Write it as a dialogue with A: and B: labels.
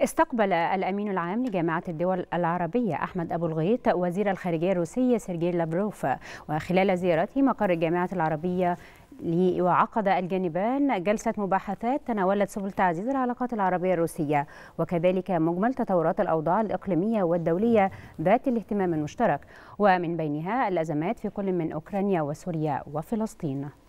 A: استقبل الأمين العام لجامعة الدول العربية أحمد أبو الغيط وزير الخارجية الروسية سيرجي لابروف وخلال زيارته مقر الجامعة العربية وعقد الجانبان جلسة مباحثات تناولت سبل تعزيز العلاقات العربية الروسية وكذلك مجمل تطورات الأوضاع الإقليمية والدولية ذات الاهتمام المشترك ومن بينها الأزمات في كل من أوكرانيا وسوريا وفلسطين